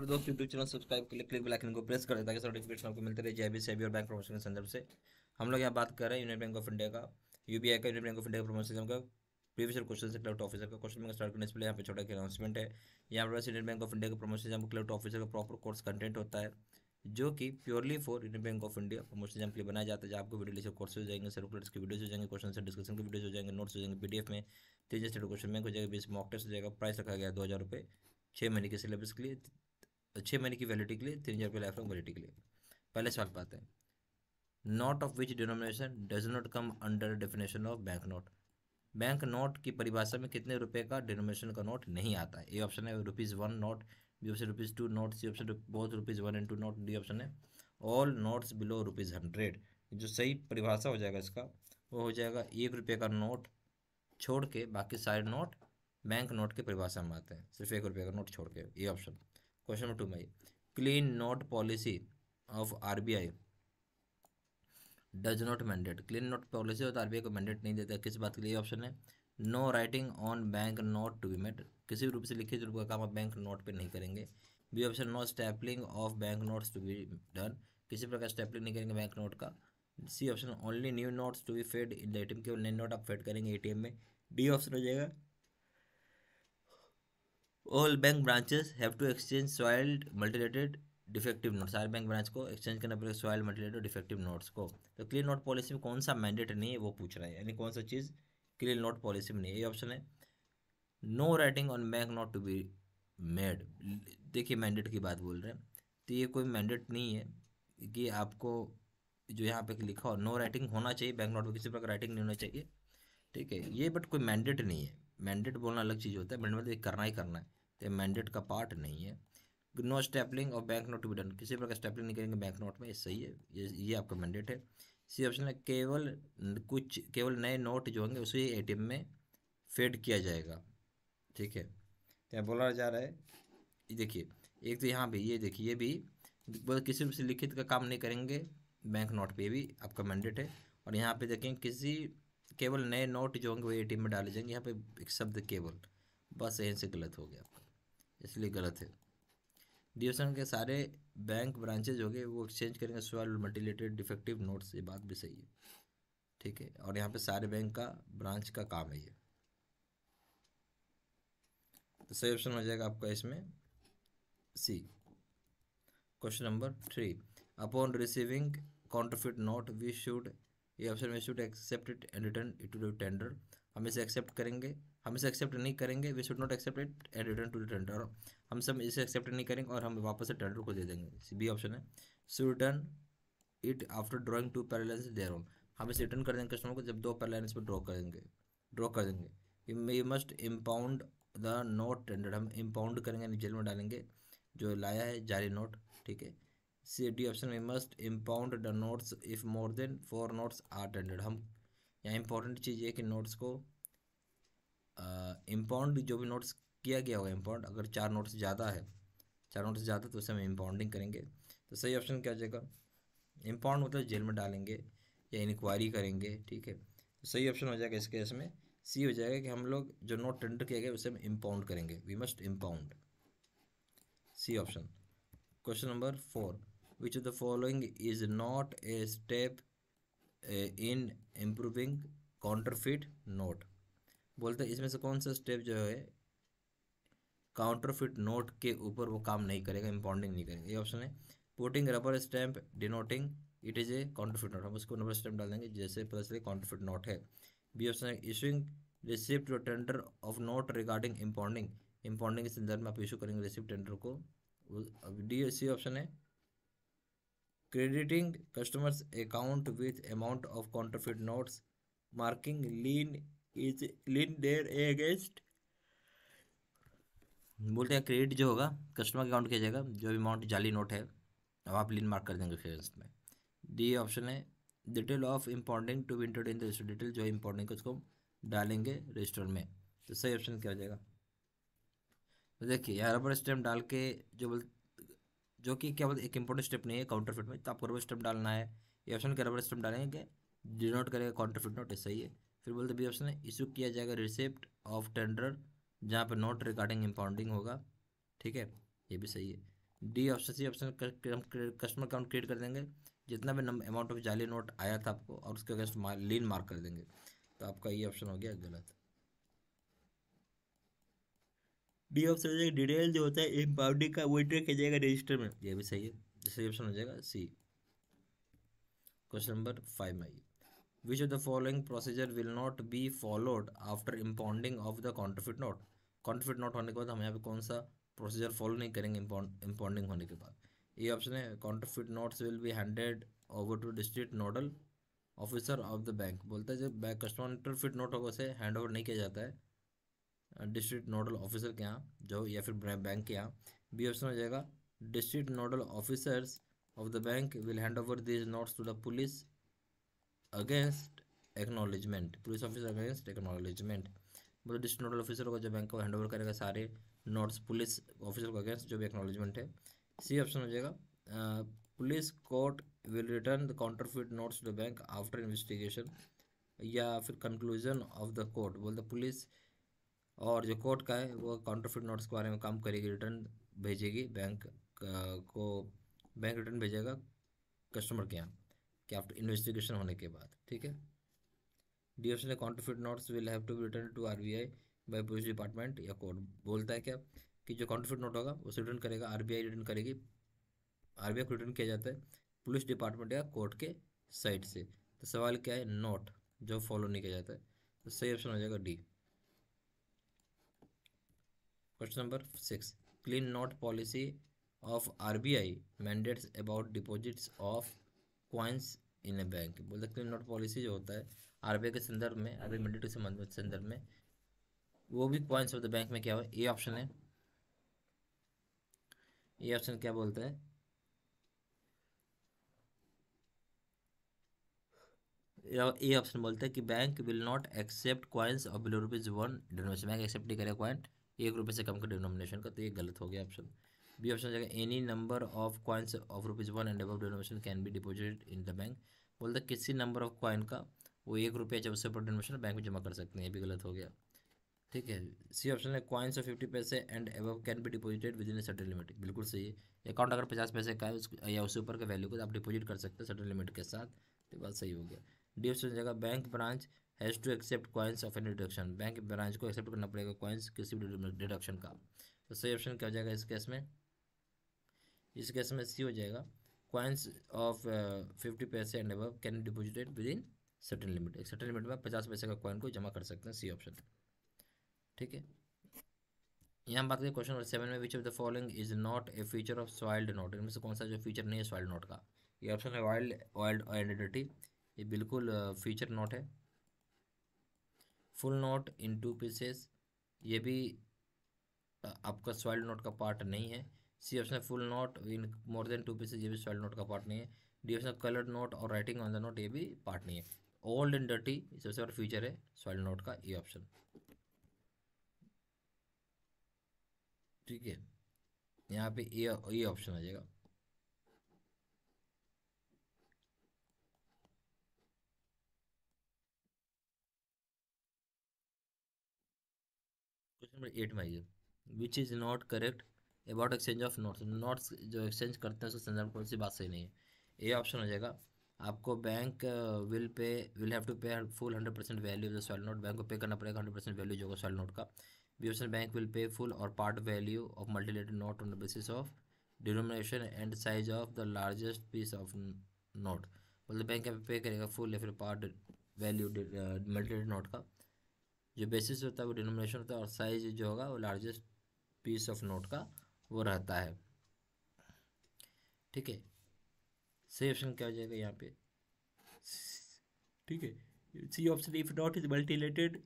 और दोस्तों YouTube channel subscribe के लिए क्लिक बेलाइकन को प्रेस कर दें ताकि नोटिफिकेशन आपको मिलते रहे जेबी सेबी और बैंक प्रमोशन के संदर्भ से हम लोग यहाँ बात कर रहे हैं यूनियन बैंक ऑफ इंडिया का यूबीआई का यूनियन बैंक ऑफ इंडिया का प्रमोशन का प्रीवियस ईयर क्वेश्चन से क्लाउट ऑफिसर का क्वेश्चन में स्टार्ट करने से पहले यहाँ पे छोटा एक अनाउंसमेंट है यहाँ पर यूनियन बैंक ऑफ इंडिया का प्रमोशन एग्जाम क्लाउट ऑफिसर का प्रॉपर कोर्स कंटेंट होता है जो कि purely for Union Bank of India promotion exam के लिए बनाया जाता है जहाँ आपको वीडियो लेक्चर कोर्स हो जाएंगे सर्कुलर्स के वीडियोज हो जाएंगे क्वेश्चन से डिस्कशन के वीडियोस हो जाएंगे नोट्स हो जाएंगे पीडीएफ में तेज स्टेट क्वेश्चन बैंक हो जाएगा बीस मॉक टेस्ट हो जाएगा प्राइस रखा गया दो हज़ार रुपये छः महीने के सिलेबस के लिए छः महीने की वैलिडिटी के लिए तीन हज़ार रुपये लाइफ लॉन्ग वैलिडिटी के लिए पहले सवाल पाते हैं note of which denomination does not come under definition of bank note bank note की परिभाषा में कितने रुपए का डिनोमिनेशन का नोट नहीं आता ए ऑप्शन है rupees one note B option rupees two note C option both rupees one and two note D option है all notes below rupees hundred जो सही परिभाषा हो जाएगा इसका वो हो जाएगा एक रुपये का नोट छोड़ के बाकी सारे नोट बैंक नोट के परिभाषा में आते हैं सिर्फ एक रुपये का नोट छोड़ के ये ऑप्शन क्वेश्चन नंबर टू में clean note policy of RBI does not mandate clean note policy होता आरबीआई को मैंडेट नहीं देता किस बात के लिए ऑप्शन है no writing on bank note to be made किसी भी रूप से लिखे रूप का काम आप बैंक नोट पर नहीं करेंगे B option no stapling of bank note to be done किसी प्रकार स्टैपलिंग नहीं करेंगे बैंक नोट का C option only new notes to be fed in the ATM केवल नए नोट आप फेड करेंगे एटीएम में डी ऑप्शन हो जाएगा all bank branches have to exchange soiled mutilated defective notes सारे बैंक ब्रांच को एक्सचेंज करना पड़ेगा सॉइल मल्टीलेटेड डिफेक्टिव नोट्स को तो क्लियर नोट पॉलिसी में कौन सा मैंडेट नहीं है वो पूछ रहा है यानी कौन सा चीज़ क्लियर नोट पॉलिसी में नहीं है ये ऑप्शन है no writing on bank note to be made देखिए मैंडेट की बात बोल रहे हैं तो ये कोई मैंडेट नहीं है कि आपको जो यहाँ पे लिखा हो नो राइटिंग होना चाहिए बैंक नोट में किसी प्रकार राइटिंग नहीं होना चाहिए ठीक है ये बट कोई मैंडेट नहीं है मैंडेट बोलना अलग चीज़ होता है मैंडेट मतलब करना ही करना है तो मैंडेट का पार्ट नहीं है नो स्टैपलिंग और bank note to be done किसी प्रकार स्टेपलिंग नहीं करेंगे बैंक नोट में ये सही है ये ये आपका मैंडेट है सी ऑप्शन है केवल कुछ केवल नए नोट जो होंगे उसे ए में फेड किया जाएगा ठीक है तो बोला जा रहा है देखिए एक तो यहाँ भी ये देखिए ये भी मतलब किसी से लिखित का काम नहीं करेंगे बैंक नोट पे भी आपका मैंडेट है और यहाँ पे देखें किसी केवल नए नोट जो होंगे वो ए में डाले जाएंगे यहाँ पे एक शब्द केवल बस यहीं से गलत हो गया आपका इसलिए गलत है डीएसएन के सारे बैंक ब्रांचेज हो गए वो एक्सचेंज करेंगे सॉल मल्टीलेटेड डिफेक्टिव नोट्स ये बात भी सही है ठीक है और यहाँ पे सारे बैंक का ब्रांच का काम है ये तो सही ऑप्शन हो जाएगा आपका इसमें C question number three upon receiving counterfeit note we should ये option we should accept it and return it to tender हम इसे एक्सेप्ट करेंगे हम इसे एक्सेप्ट नहीं करेंगे we should not accept it and return to return और हम सब इसे एक्सेप्ट नहीं करेंगे और हम वापस से टेंडर को दे देंगे बी ऑप्शन है so return it after drawing two parallel lines thereon हम इसे रिटर्न कर देंगे कस्टमर को जब दो पैरलाइंस पर ड्रॉ करेंगे ड्रॉ कर देंगे you must impound the note tender हम इम्पाउंड करेंगे जेल में डालेंगे जो लाया है जारी नोट ठीक है सी डी ऑप्शन में must impound the notes if more than four notes are tendered हम यहाँ इम्पॉर्टेंट चीज़ ये कि नोट्स को इम्पाउंड जो भी नोट्स किया गया होगा इम्पाउंड अगर चार नोट्स ज़्यादा है चार नोट्स ज़्यादा तो उसे हम इम्पाउंडिंग करेंगे तो सही ऑप्शन क्या हो जाएगा इम्पाउंड मतलब जेल में डालेंगे या इंक्वायरी करेंगे ठीक है तो सही ऑप्शन हो जाएगा इस केस में सी हो जाएगा कि हम लोग जो नोट टेंडर किया गया उसे हम इम्पाउंड करेंगे we must impound C option question number four which of the following is not a step in improving counterfeit note बोलते इसमें से कौन सा स्टेप जो है काउंटरफिट नोट के ऊपर वो काम नहीं करेगा इम्पाउंडिंग नहीं करेगा ये ऑप्शन है putting rubber stamp denoting it is a counterfeit note हम उसको रबर स्टैम्प डाल देंगे जैसे पता चले काउंटरफिट नोट है बी ऑप्शन है issuing receipt tender of note regarding impounding impounding के संदर्भ में आप इशू करेंगे रिसिप्ट टेंडर को डी सी ऑप्शन है crediting customers account with amount of counterfeit notes marking lean is lean there against बोलते हैं क्रेडिट जो होगा कस्टमर अकाउंट किया जाएगा जो भी अमाउंट जाली नोट है अब आप लीन मार्क कर देंगे अगेंस्ट में डी ऑप्शन है detail of importing to be in the register detail जो इम्पोर्टिंग उसको डालेंगे रजिस्टर में तो सही ऑप्शन क्या हो जाएगा तो देखिए यहाँ पर स्टैम्प डाल के जो बोल जो कि क्या बोलते एक इंपॉर्टेंट स्टेप नहीं है फिट में तो आपको रबर स्टेप डालना है ये ऑप्शन के रबर स्टेप डालेंगे डिनोट करेगा काउंटर फिट नोट सही है फिर बोलते बी ऑप्शन है इशू किया जाएगा रिसिप्ट ऑफ टेंडर जहाँ पर नोट रिगार्डिंग इम्पाउंडिंग होगा ठीक है ये भी सही है D option C option customer account create कर देंगे जितना भी अमाउंट ऑफ जाली नोट आया था आपको और उसके अगेंस्ट लीन मार्क कर देंगे तो आपका ये ऑप्शन हो गया गलत डी ऑप्शन हो जाएगा डिटेल जो होता है एम्पाउडी का वो एंटर किया जाएगा रजिस्टर में ये भी सही है सही ऑप्शन हो जाएगा सी क्वेश्चन नंबर फाइव में आइए which of the following procedure will not be followed after impounding of the counterfeit note counterfeit note होने के बाद हम यहाँ पे कौन सा प्रोसीजर फॉलो नहीं करेंगे इम्पाउंडिंग होने के बाद ये ऑप्शन है counterfeit notes will be handed over to district nodal officer of the bank बोलता है जब बैंक कस्टमर फिट नोट होगा उसे हैंड ओवर नहीं किया जाता है डिस्ट्रिक्ट नोडल ऑफिसर के यहाँ जो या फिर बैंक के यहाँ बी ऑप्शन हो जाएगा district nodal officers of the bank will hand over this notes to the police against acknowledgement police officer against acknowledgement मतलब डिस्ट्रिक्ट नोडल ऑफिसर को जो बैंक को हैंड ओवर करेगा सारे नोट्स पुलिस ऑफिसर को against जो भी एक्नोलिजमेंट है सी ऑप्शन हो जाएगा police court will return the counterfeit notes to the bank after investigation या फिर कंक्लूजन ऑफ द कोर्ट बोल द पुलिस और जो कोर्ट का है वो काउंटरफिट नोट्स के बारे में काम करेगी रिटर्न भेजेगी बैंक को बैंक रिटर्न भेजेगा कस्टमर के यहाँ कि आफ्टर इन्वेस्टिगेशन होने के बाद ठीक है D option counterfeit notes will have to be return to R B I by police department या कोर्ट बोलता है क्या कि जो काउंटरफिट नोट होगा उसे रिटर्न करेगा आर बी आई रिटर्न करेगी आर बी आई को रिटर्न किया जाता है पुलिस डिपार्टमेंट या कोर्ट के साइड से तो सवाल क्या है नोट जो फॉलो नहीं किया जाता है तो सही ऑप्शन हो जाएगा D question number six clean note policy of RBI mandates about deposits of coins in a bank बोलते क्लीन नोट पॉलिसी जो होता है आरबीआई के संदर्भ में आर बी मैंडेट के संदर्भ में वो भी क्वाइंस ऑफ द बैंक में क्या हो ए ऑप्शन है ए ऑप्शन क्या बोलता है ए ऑप्शन बोलता है कि bank will not accept coins of below rupees one donation bank accept नहीं करेगा क्वाइंट एक रुपये से कम का डिनोमिनेशन का तो ये गलत हो गया ऑप्शन बी ऑप्शन जाएगा any number of coins of rupees one and above denomination can be deposit in the bank बोलते किसी नंबर ऑफ कॉइन का वो एक रुपया जब उससे ऊपर डिनोमिनेशन बैंक में जमा कर सकते हैं ये भी गलत हो गया ठीक है सी ऑप्शन है coins of fifty paise and above can be deposited within a certain limit बिल्कुल सही है अकाउंट अगर पचास पैसे का है या उससे ऊपर का वैल्यू को आप डिपोजिट कर सकते हैं सर्टन लिमिट के साथ तो बात सही हो गया डी ऑप्शन जगह bank branch has to accept coins of any deduction bank branch को एक्सेप्ट करना पड़ेगा कॉइन्स किसी भी डिडक्शन का तो सही ऑप्शन क्या हो जाएगा इस केस में इस केस में सी हो जाएगा coins of fifty paise and above can deposited within certain limit एक सर्टन लिमिट में पचास पैसे का कॉइन को जमा कर सकते हैं सी ऑप्शन ठीक है यहाँ बात करें क्वेश्चन नंबर सेवन में which of the following is not a feature of soiled note इनमें से कौन सा जो फीचर नहीं है सॉइल्ड नोट का ये ऑप्शन है वाइल्ड ऑयल आइडेंटिटी ये बिल्कुल फीचर uh, नोट है full note in two pieces ये भी आपका सॉइल नोट का पार्ट नहीं है C option full note in more than two pieces ये भी सॉइल नोट का पार्ट नहीं है डी ऑप्शन कलर्ड नोट और राइटिंग ऑन द नोट ये भी पार्ट नहीं है ओल्ड एंड डर्टी सबसे बड़ा फीचर है सॉइल नोट का ये ऑप्शन ठीक है यहाँ पे ये ऑप्शन आ जाएगा नंबर एट में आइए which is not correct about exchange of notes notes जो एक्सचेंज करते हैं उसके संदर्भ कौन सी बात सही नहीं है ए ऑप्शन हो जाएगा आपको bank will pay will have to pay full hundred percent value the soil note bank को पे करना पड़ेगा हंड्रेड परसेंट वैल्यू जो होगा सॉल नोट का B option bank will pay full और part value of mutilated note on the basis of denomination and size of the largest piece of note मतलब bank यहाँ पे पे करेगा फुल या फिर पार्ट वैल्यू मल्टीलेटेड नोट का जो बेसिस होता है वो डिनोमिनेशन होता है और साइज जो होगा वो लार्जेस्ट पीस ऑफ नोट का वो रहता है ठीक है सही ऑप्शन क्या हो जाएगा यहाँ पे ठीक है C option if note is mutilated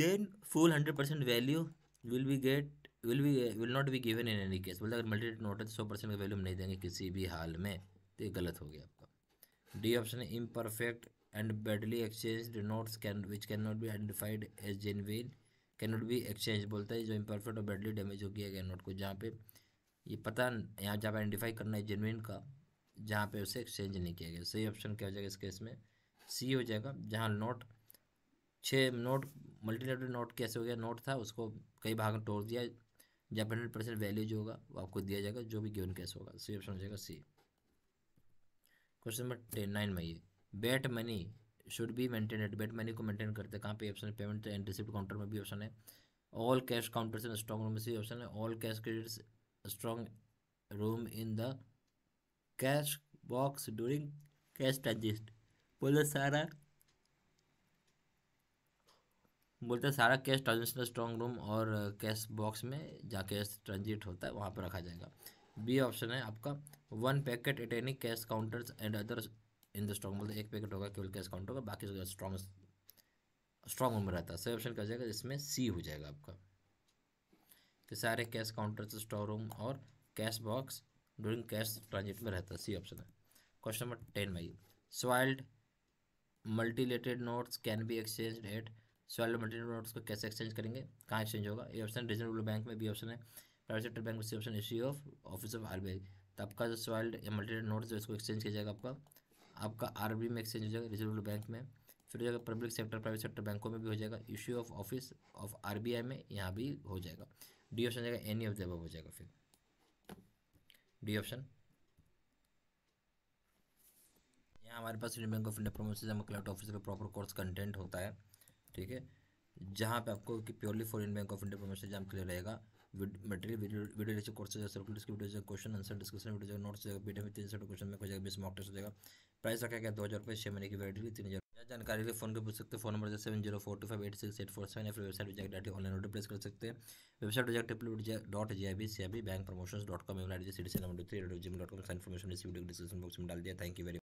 then full hundred percent value will be get will be will not be given in any case मतलब अगर मल्टीलेट नोट है तो सौ परसेंट का वैल्यू हम नहीं देंगे किसी भी हाल में तो ये गलत हो गया आपका डी ऑप्शन है imperfect and badly exchanged notes can which cannot be identified as genuine cannot be exchanged बोलता है जो imperfect और badly damaged हो गया गया नोट को जहाँ पे ये पता यहाँ जहाँ पर आइडेंटिफाई करना है जेनविन का जहाँ पे उसे एक्सचेंज नहीं किया गया सही ऑप्शन क्या हो जाएगा इस केस में सी हो जाएगा जहाँ नोट छः नोट मल्टीलेटर नोट कैसे हो गया नोट था उसको कई भाग में तोड़ दिया जहाँ हंड्रेड परसेंट वैल्यू जो होगा वो आपको दिया जाएगा जो भी गिवन कैसे होगा सही ऑप्शन हो जाएगा C question number ten nine में ये bait money should be at bait money को मेंटेन करते हैं कहाँ पे ऑप्शन है पेमेंट एंड रिसिप्ट काउंटर में भी ऑप्शन है all cash counters in strong room में ऑप्शन है all cash credit strong room in the cash box during cash transit बोलते सारा बोलते सारा कैश ट्रांजेक्शन स्ट्रॉन्ग रूम और कैश बॉक्स में जहाँ कैश ट्रांजिट होता है वहाँ पर रखा जाएगा बी ऑप्शन है आपका one packet at any cash counters and other in the strong मतलब एक पैकेट होगा केवल कैश काउंट होगा बाकी स्ट्रॉन्ग स्ट्रॉन्ग तो में रहता है सही ऑप्शन क्या जाएगा इसमें सी हो जाएगा आपका कि सारे कैश काउंटर से स्टोर रूम और cash box during cash transit में रहता है सी ऑप्शन है क्वेश्चन नंबर टेन में soiled mutilated notes can be exchange at soiled mutilated notes को कैसे एक्सचेंज करेंगे कहाँ एक्सचेंज होगा ये ऑप्शन रीजनेबल बैंक में बी ऑप्शन है प्राइवेट सेक्टर बैंक में C option of office of R तो आपका जो स्वाइल्ड या मल्टीलेटेड नोट्स जो इसको एक्सचेंज किया जाएगा आपका आपका आर बी में एक्सचेंज हो जाएगा रिजर्व बैंक में फिर हो जाएगा पब्लिक सेक्टर प्राइवेट सेक्टर बैंकों में भी हो जाएगा issue of office of R B I में यहाँ भी हो जाएगा डी ऑप्शन जाएगा एनी ऑफ द हो जाएगा फिर डी ऑप्शन यहाँ हमारे पास Union Bank of India promotion हम क्लाउड ऑफिस का प्रॉपर कोर्स कंटेंट होता है ठीक है जहाँ पे आपको कि purely for Indian Bank of India promotion exam clear रहेगा मटेरियल वीडियो लेक्चर कोर्स हो जाएगा सर्कुलर की वीडियो जाएगा क्वेश्चन आंसर डिस्कशन वीडियो जाएगा नोट्स जाएगा पीडीएफ में तीन सौ क्वेश्चन में हो जाएगा बीस मॉक टेस्ट हो जाएगा प्राइस रखा गया दो हज़ार रुपये छः महीने की वैलिडिटी तीन हज़ार जानकारी के लिए फोन पर पूछ सकते फोन नंबर जैसे seven zero four two five eight six eight four seven या फिर वेबसाइट जाकर डायरेक्ट ऑनलाइन ऑर्डर प्लेस कर सकते हैं वेबसाइट जाकर triple dot G I B C I B bank promotion dot com email I D C D C number three dot gmail dot com का information इस video description box में डाल दिया thank you very